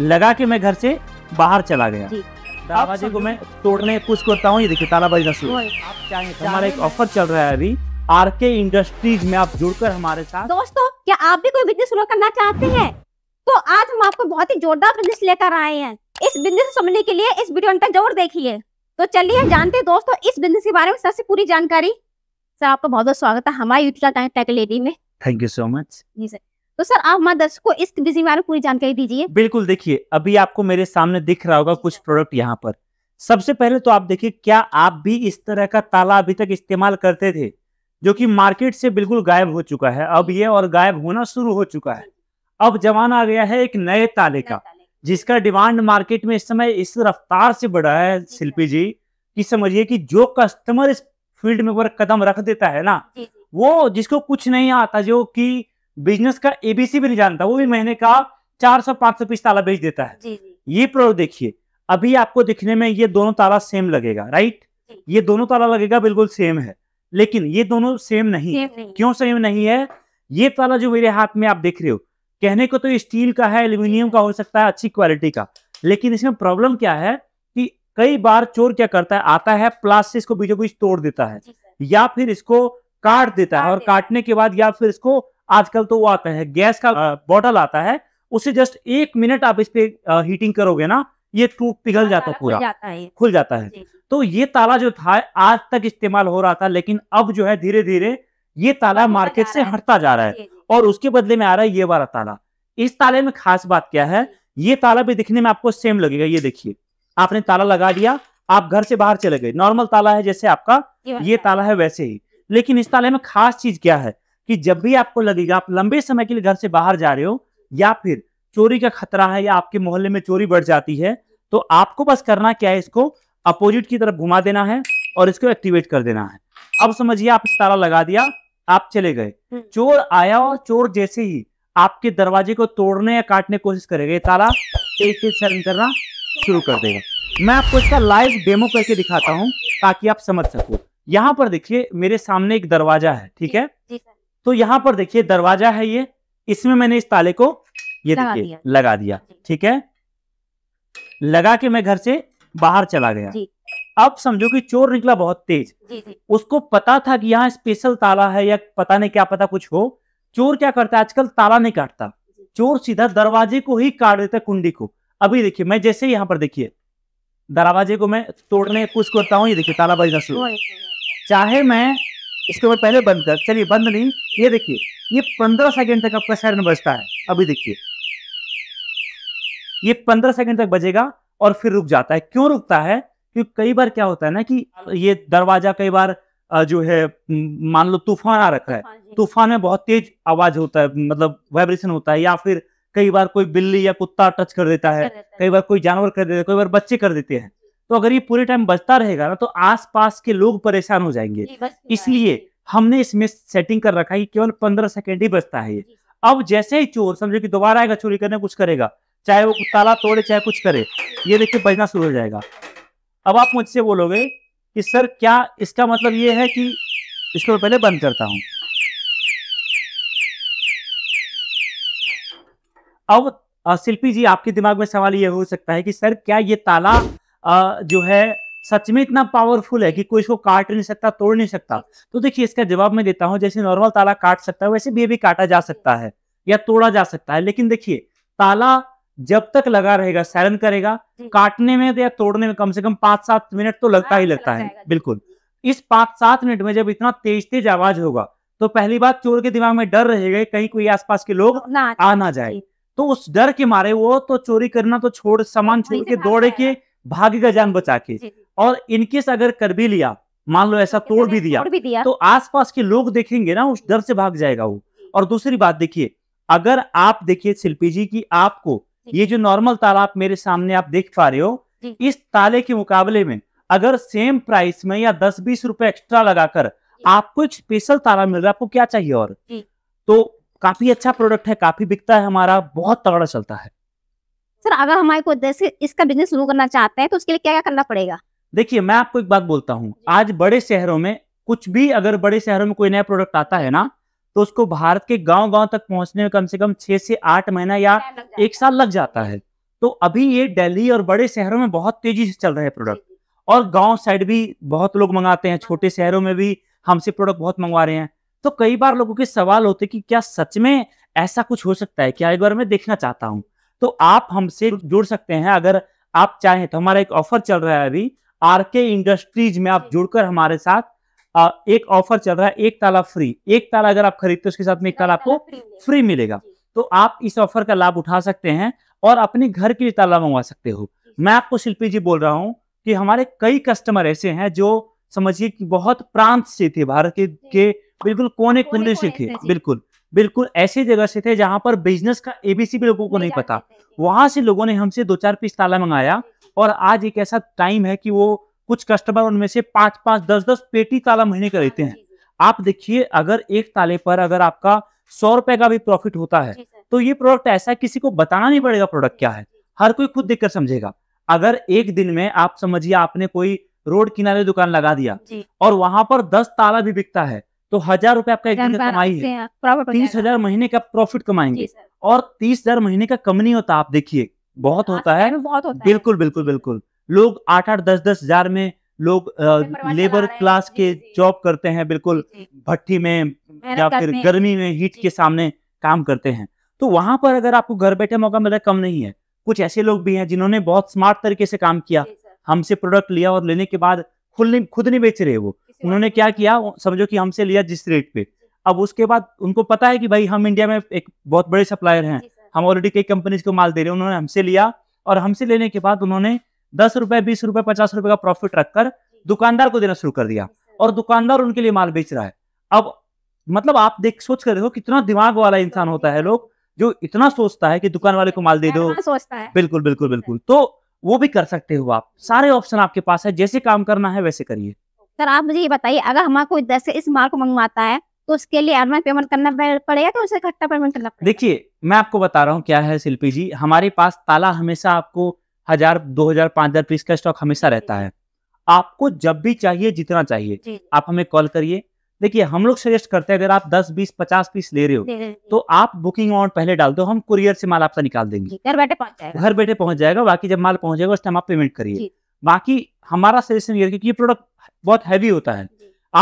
लगा के मैं घर से बाहर चला गया दरवाजे को मैं तोड़ने कुछ करता हूँ ये देखिए तालाबाजी नस्ल आप चाहें हमारा एक ऑफर चल रहा है अभी आर के इंडस्ट्रीज में आप जुड़कर हमारे साथ दोस्तों क्या आप भी कोई बिजनेस शुरू करना चाहते हैं तो आज हम आपको बहुत ही जोरदार बिजनेस लेकर आए हैं इस बिजनेस समझने के लिए इस वीडियो तक जरूर देखिए तो चलिए हम जानते हैं दोस्तों इस बिजनेस के बारे में सबसे पूरी जानकारी सर आपका बहुत बहुत स्वागत है हमारे यूट्यूब चैनल टेक लेडी में थैंक यू सो मच जी सर तो सर आप हमारे दर्शकों को इस बिजनेस के बारे में पूरी जानकारी दीजिए बिल्कुल देखिए अभी आपको मेरे सामने दिख रहा होगा कुछ प्रोडक्ट यहाँ पर सबसे पहले तो आप देखिए क्या आप भी इस तरह का ताला अभी तक इस्तेमाल करते थे जो कि मार्केट से बिल्कुल गायब हो चुका है अब ये और गायब होना शुरू हो चुका है अब जमाना आ गया है एक नए ताले का जिसका डिमांड मार्केट में इस समय इस रफ्तार से बढ़ा है शिल्पी जी कि समझिए कि जो कस्टमर इस फील्ड में कदम रख देता है ना वो जिसको कुछ नहीं आता जो की बिजनेस का एबीसी भी नहीं जानता वो भी महीने का चार सौ पांच सौ पीस ताला बेच देता है ये प्रोडक्ट देखिए अभी आपको दिखने में ये दोनों ताला सेम लगेगा राइट ये दोनों ताला लगेगा बिल्कुल सेम है लेकिन ये दोनों सेम नहीं, क्यों सेम नहीं है ये ताला जो मेरे हाथ में आप देख रहे हो कहने को तो स्टील का है एल्यूमिनियम का हो सकता है अच्छी क्वालिटी का लेकिन इसमें प्रॉब्लम क्या है कि कई बार चोर क्या करता है आता है प्लास से इसको बीचों बीच तोड़ देता है या फिर इसको काट देता है और काटने के बाद या फिर इसको आजकल तो वो आता है गैस का बॉटल आता है उसे जस्ट एक मिनट आप इस पे हीटिंग करोगे ना ये टूट पिघल जाता हाँ, पूरा खुल जाता है तो ये ताला जो था आज तक इस्तेमाल हो रहा था लेकिन अब जो है धीरे धीरे ये ताला मार्केट से हटता जा रहा है और उसके बदले में आ रहा है ये वाला ताला इस ताले में खास बात क्या है ये ताला भी दिखने में आपको सेम लगेगा ये देखिए आपने ताला लगा दिया आप घर से बाहर चले गए नॉर्मल ताला है जैसे आपका ये ताला है वैसे ही लेकिन इस ताले में खास चीज क्या है कि जब भी आपको लगेगा आप लंबे समय के लिए घर से बाहर जा रहे हो या फिर चोरी का खतरा है या आपके मोहल्ले में चोरी बढ़ जाती है तो आपको बस करना क्या है इसको अपोजिट की तरफ घुमा देना है और इसको एक्टिवेट कर देना है अब समझिए आप तारा लगा दिया आप चले गए हम्म। चोर आया और चोर जैसे ही आपके दरवाजे को तोड़ने या काटने की कोशिश करेगा ये ताला तेज तेज करना शुरू कर देगा मैं आपको इसका लाइव डेमो करके दिखाता हूँ ताकि आप समझ सको यहाँ पर देखिए मेरे सामने एक दरवाजा है ठीक है तो यहाँ पर देखिए दरवाजा है ये इसमें मैंने इस ताले को ये दिया।, लगा दिया ठीक है लगा के मैं घर से बाहर चला गया अब समझो कि चोर निकला बहुत तेज जी जी। उसको पता था कि यहाँ स्पेशल ताला है या पता नहीं क्या पता कुछ हो चोर क्या करता है आजकल ताला नहीं काटता चोर सीधा दरवाजे को ही काट देता कुंडी को अभी देखिए मैं जैसे यहाँ पर देखिए दरवाजे को मैं तोड़ने कुछ करता हूँ ये देखिए ताला बजना शुरू चाहे मैं इसको मैं पहले बंद कर चलिए बंद नहीं ये देखिए ये पंद्रह सेकंड तक आपका सैरन बजता है अभी देखिए ये पंद्रह सेकेंड तक बजेगा और फिर रुक जाता है क्यों रुकता है क्योंकि कई बार क्या होता है ना कि ये दरवाजा कई बार जो है मान लो तूफान आ रखा है हाँ तूफान में बहुत तेज आवाज होता है मतलब वाइब्रेशन होता है या फिर कई बार कोई बिल्ली या कुत्ता टच कर देता है कई बार कोई जानवर कर देता है कई बार बच्चे कर देते हैं तो अगर ये पूरे टाइम बजता रहेगा ना तो आसपास के लोग परेशान हो जाएंगे इसलिए हमने इसमें सेटिंग कर रखा है केवल पंद्रह सेकेंड ही बचता है ये अब जैसे ही चोर समझो कि दोबारा आएगा चोरी करने कुछ करेगा चाहे वो ताला तोड़े चाहे कुछ करे ये देखिए बजना शुरू हो जाएगा अब आप मुझसे बोलोगे कि सर क्या इसका मतलब ये है कि इसको मैं पहले बंद करता हूं अब शिल्पी जी आपके दिमाग में सवाल ये हो सकता है कि सर क्या ये ताला जो है सच में इतना पावरफुल है कि कोई इसको काट नहीं सकता तोड़ नहीं सकता तो देखिए इसका जवाब मैं देता हूं जैसे नॉर्मल ताला काट सकता है वैसे भी अभी काटा जा सकता है या तोड़ा जा सकता है लेकिन देखिए ताला जब तक लगा रहेगा सैलन करेगा काटने में या तोड़ने में कम से कम पांच सात मिनट तो लगता ही लगता है बिल्कुल इस पांच सात मिनट में जब इतना तेज तेज आवाज होगा तो पहली बात चोर के दिमाग में डर रहेगा कहीं कोई आसपास के लोग आ ना जाए तो उस डर के मारे वो तो चोरी करना तो छोड़ सामान छोड़ के दौड़े के भागेगा जान बचा के और इनकेस अगर कर भी लिया मान लो ऐसा तोड़ भी दिया, तो आसपास के लोग देखेंगे ना उस डर से भाग जाएगा वो और दूसरी बात देखिए अगर आप देखिए शिल्पी जी की आपको ये जो नॉर्मल ताला आप मेरे सामने आप देख पा रहे हो इस ताले के मुकाबले में अगर सेम प्राइस में या दस बीस रुपए एक्स्ट्रा लगाकर आपको एक स्पेशल ताला मिल रहा है आपको क्या चाहिए और तो काफी अच्छा प्रोडक्ट है काफी बिकता है हमारा बहुत तगड़ा चलता है सर अगर हमारे को जैसे इसका बिजनेस शुरू करना चाहते हैं तो उसके लिए क्या क्या करना पड़ेगा देखिए मैं आपको एक बात बोलता हूँ आज बड़े शहरों में कुछ भी अगर बड़े शहरों में कोई नया प्रोडक्ट आता है ना तो उसको भारत के गांव गांव तक पहुंचने में कम से कम छह से आठ महीना या एक साल लग जाता है तो अभी ये दिल्ली और बड़े शहरों में बहुत तेजी से चल रहे हैं प्रोडक्ट और गांव साइड भी बहुत लोग मंगाते हैं हाँ। छोटे शहरों में भी हमसे प्रोडक्ट बहुत मंगवा रहे हैं तो कई बार लोगों के सवाल होते कि क्या सच में ऐसा कुछ हो सकता है क्या एक बार मैं देखना चाहता हूँ तो आप हमसे जुड़ सकते हैं अगर आप चाहें तो हमारा एक ऑफर चल रहा है अभी आर के इंडस्ट्रीज में आप जुड़कर हमारे साथ आ, एक ऑफर चल रहा है एक ताला फ्री एक ताला अगर आप खरीदते हो उसके साथ में एक ताला आपको फ्री मिलेगा तो आप इस ऑफर का लाभ उठा सकते हैं और अपने घर के लिए ताला मंगवा सकते हो मैं आपको शिल्पी जी बोल रहा हूँ कि हमारे कई कस्टमर ऐसे हैं जो समझिए कि बहुत प्रांत से थे भारत के, के बिल्कुल कोने कोने से थे बिल्कुल बिल्कुल ऐसी जगह से थे जहां पर बिजनेस का एबीसी भी लोगों को नहीं पता वहां से लोगों ने हमसे दो चार पीस ताला मंगाया और आज एक ऐसा टाइम है कि वो कुछ कस्टमर उनमें से पांच पांच दस दस पेटी ताला महीने का लेते हाँ, हैं आप देखिए अगर एक ताले पर अगर आपका सौ रुपए का भी प्रॉफिट होता है तो ये प्रोडक्ट ऐसा है किसी को बताना नहीं पड़ेगा प्रोडक्ट क्या है हर कोई खुद देखकर समझेगा अगर एक दिन में आप समझिए आपने कोई रोड किनारे दुकान लगा दिया और वहां पर दस ताला भी बिकता है तो हजार रुपए आपका एक दिन कमाई है तीस हजार महीने का प्रॉफिट कमाएंगे और तीस हजार महीने का कम नहीं होता आप देखिए हाँ, बहुत होता है बिल्कुल बिल्कुल बिल्कुल लोग आठ आठ दस दस हजार में लोग लेबर क्लास के जॉब करते हैं बिल्कुल भट्टी में या फिर गर्मी में हीट के सामने काम करते हैं तो वहां पर अगर आपको घर बैठे मौका मिला कम नहीं है कुछ ऐसे लोग भी हैं जिन्होंने बहुत स्मार्ट तरीके से काम किया हमसे प्रोडक्ट लिया और लेने के बाद खुद नहीं खुद नहीं बेच रहे वो उन्होंने क्या किया समझो कि हमसे लिया जिस रेट पे अब उसके बाद उनको पता है कि भाई हम इंडिया में एक बहुत बड़े सप्लायर हैं हम ऑलरेडी कई कंपनीज को माल दे रहे हैं उन्होंने हमसे लिया और हमसे लेने के बाद उन्होंने दस रुपए बीस रुपए पचास रुपए का प्रॉफिट रखकर दुकानदार को देना शुरू कर दिया और दुकानदार उनके लिए माल बेच रहा है अब मतलब आप देख सोच कर देखो कितना दिमाग वाला इंसान होता है लोग जो इतना सोचता है कि दुकान वाले को माल दे दो सोचता है बिल्कुल बिल्कुल बिल्कुल तो वो भी कर सकते हो आप सारे ऑप्शन आपके पास है जैसे काम करना है वैसे करिए सर आप मुझे ये बताइए अगर हमारा कोई दस इस माल को मंगवाता है तो उसके लिए एडवांस पेमेंट करना पड़ेगा तो उसे इकट्ठा पेमेंट करना पड़ेगा देखिए मैं आपको बता रहा हूँ क्या है शिल्पी जी हमारे पास ताला हमेशा आपको हजार दो हजार पांच हजार पीस का स्टॉक हमेशा रहता है आपको जब भी चाहिए जितना चाहिए आप हमें कॉल करिए देखिए हम लोग सजेस्ट करते हैं अगर आप 10, 20, 50 पीस ले रहे हो तो आप बुकिंग अमाउंट पहले डाल दो हम कुरियर से माल आपका निकाल देंगे घर बैठे पहुंच जाएगा घर बैठे पहुंच जाएगा बाकी जब माल पहुंचेगा उस टाइम आप पेमेंट करिए बाकी हमारा सजेशन ये क्योंकि ये प्रोडक्ट बहुत हैवी होता है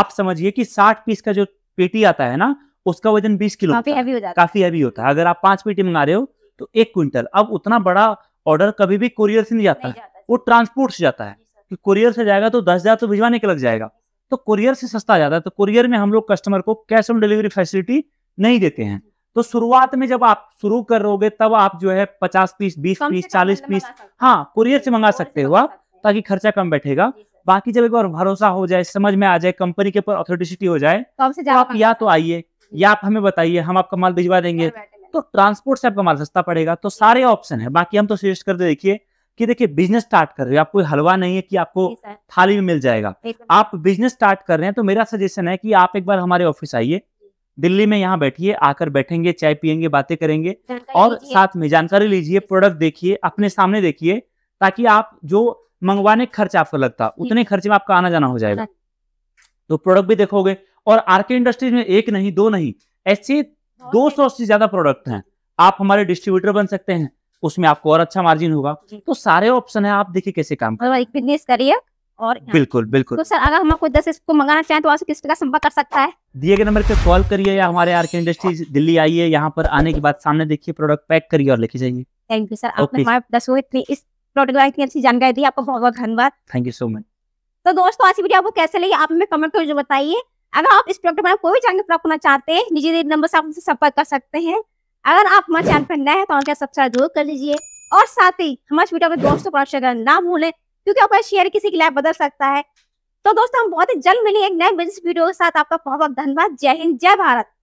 आप समझिए कि साठ पीस का जो पेटी आता है ना उसका वजन बीस किलो काफी हैवी हो जाता काफी हैवी होता है अगर आप पांच पेटी मंगा रहे हो तो एक क्विंटल अब उतना बड़ा ऑर्डर कभी भी कुरियर से नहीं जाता है वो ट्रांसपोर्ट से जाता है कि कुरियर से जाएगा तो दस हजार तो भिजवाने के लग जाएगा तो कुरियर से सस्ता जाता है तो कुरियर में हम लोग कस्टमर को कैश ऑन डिलीवरी फैसिलिटी नहीं देते हैं तो शुरुआत में जब आप शुरू करोगे तब आप जो है पचास पीस बीस पीस चालीस पीस हाँ कुरियर से मंगा सकते हो हाँ, आप ताकि खर्चा कम बैठेगा बाकी जब एक बार भरोसा हो जाए समझ में आ जाए कंपनी के ऊपर ऑथोरिटिसिटी हो जाए तो, तो आप या तो आइए या आप हमें बताइए हम आपका माल भिजवा देंगे तो ट्रांसपोर्ट से आपका माल सस्ता पड़ेगा तो सारे ऑप्शन है बाकी हम तो सजेस्ट करते देखिए कि देखिए बिजनेस स्टार्ट कर रहे हो आप कोई हलवा नहीं है कि आपको थाली में मिल जाएगा आप बिजनेस स्टार्ट कर रहे हैं तो मेरा सजेशन है कि आप एक बार हमारे ऑफिस आइए दिल्ली में यहाँ बैठिए आकर बैठेंगे चाय पियेंगे बातें करेंगे और साथ में जानकारी लीजिए प्रोडक्ट देखिए अपने सामने देखिए ताकि आप जो मंगवाने का खर्चा आपका लगता उतने खर्चे में आपका आना जाना हो जाएगा हाँ। तो प्रोडक्ट भी देखोगे और आरके इंडस्ट्रीज में एक नहीं दो नहीं ऐसे दो सौ से ज्यादा प्रोडक्ट हैं आप हमारे डिस्ट्रीब्यूटर बन सकते हैं उसमें आपको और अच्छा मार्जिन होगा तो सारे ऑप्शन है आप देखिए कैसे काम बिजनेस करिए और बिल्कुल बिल्कुल तो सर अगर हम कोई दस इसको मंगाना चाहें तो आपसे किस तरह संपर्क कर सकता है दिए गए नंबर पे कॉल करिए या हमारे आर के इंडस्ट्रीज दिल्ली आइए यहाँ पर आने के बाद सामने देखिए प्रोडक्ट पैक करिए और लेके जाइए थैंक यू सर आपने हमारे दस इतनी इस प्रोटोकॉल इतनी अच्छी जानकारी दी आपको बहुत बहुत धन्यवाद थैंक यू सो मच तो दोस्तों आज वीडियो आपको कैसे लगी आप हमें कमेंट करके बताइए अगर आप इस प्रोडक्ट में कोई भी जानकारी प्राप्त करना चाहते हैं निजी नंबर से आप उनसे संपर्क कर सकते हैं अगर आप हमारे चैनल पर नए हैं तो हमारे सब्सक्राइब जरूर कर लीजिए और साथ ही हमारे वीडियो में दोस्तों को शेयर करना ना भूलें क्योंकि आपका शेयर किसी की लाइफ बदल सकता है तो दोस्तों हम बहुत ही जल्द मिलेंगे एक नए बिजनेस वीडियो के साथ आपका बहुत बहुत धन्यवाद जय हिंद जय भारत